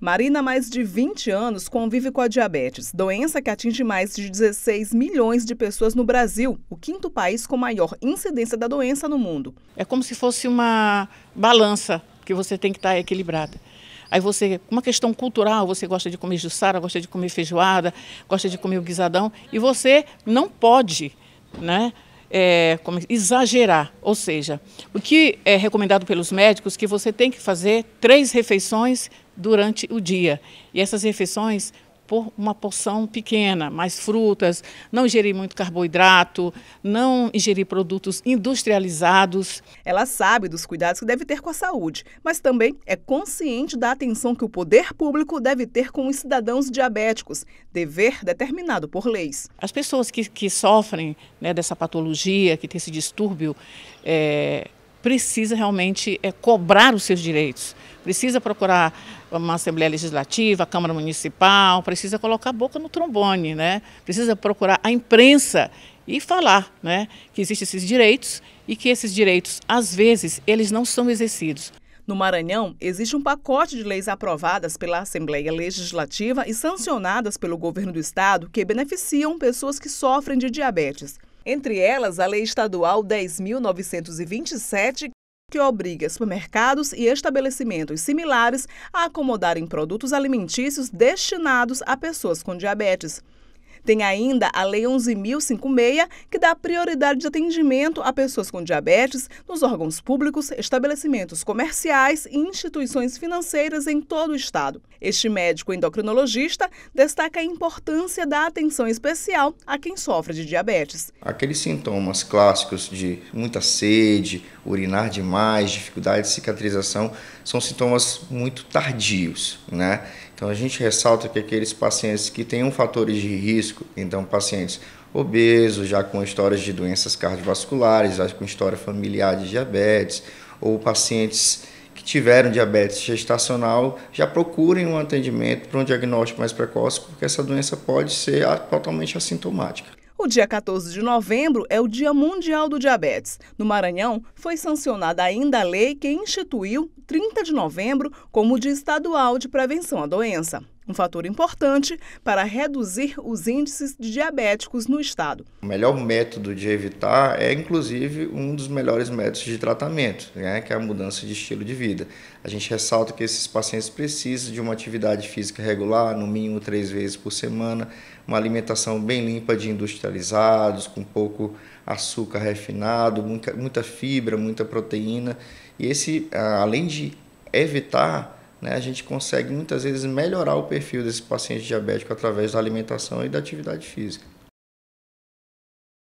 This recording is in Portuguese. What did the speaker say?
Marina, mais de 20 anos, convive com a diabetes, doença que atinge mais de 16 milhões de pessoas no Brasil, o quinto país com maior incidência da doença no mundo. É como se fosse uma balança que você tem que estar tá equilibrada. Aí você, uma questão cultural, você gosta de comer jussara, gosta de comer feijoada, gosta de comer o guisadão, e você não pode, né? É, como, é, exagerar, ou seja, o que é recomendado pelos médicos que você tem que fazer três refeições durante o dia. E essas refeições por uma porção pequena, mais frutas, não ingerir muito carboidrato, não ingerir produtos industrializados. Ela sabe dos cuidados que deve ter com a saúde, mas também é consciente da atenção que o poder público deve ter com os cidadãos diabéticos, dever determinado por leis. As pessoas que, que sofrem né, dessa patologia, que tem esse distúrbio, é, precisa realmente é, cobrar os seus direitos, precisa procurar uma Assembleia Legislativa, a Câmara Municipal, precisa colocar a boca no trombone, né? precisa procurar a imprensa e falar né, que existem esses direitos e que esses direitos, às vezes, eles não são exercidos. No Maranhão, existe um pacote de leis aprovadas pela Assembleia Legislativa e sancionadas pelo governo do estado que beneficiam pessoas que sofrem de diabetes. Entre elas, a Lei Estadual 10.927, que obriga supermercados e estabelecimentos similares a acomodarem produtos alimentícios destinados a pessoas com diabetes. Tem ainda a Lei 11.056, que dá prioridade de atendimento a pessoas com diabetes nos órgãos públicos, estabelecimentos comerciais e instituições financeiras em todo o Estado. Este médico endocrinologista destaca a importância da atenção especial a quem sofre de diabetes. Aqueles sintomas clássicos de muita sede, urinar demais, dificuldade de cicatrização, são sintomas muito tardios, né? Então a gente ressalta que aqueles pacientes que tenham fatores de risco, então pacientes obesos, já com histórias de doenças cardiovasculares, já com história familiar de diabetes, ou pacientes que tiveram diabetes gestacional, já procurem um atendimento para um diagnóstico mais precoce, porque essa doença pode ser totalmente assintomática. O dia 14 de novembro é o Dia Mundial do Diabetes. No Maranhão, foi sancionada ainda a lei que instituiu 30 de novembro como Dia Estadual de Prevenção à Doença um fator importante para reduzir os índices de diabéticos no estado. O melhor método de evitar é, inclusive, um dos melhores métodos de tratamento, né, que é a mudança de estilo de vida. A gente ressalta que esses pacientes precisam de uma atividade física regular, no mínimo três vezes por semana, uma alimentação bem limpa de industrializados, com pouco açúcar refinado, muita, muita fibra, muita proteína. E esse, ah, além de evitar né, a gente consegue muitas vezes melhorar o perfil desse paciente diabético através da alimentação e da atividade física.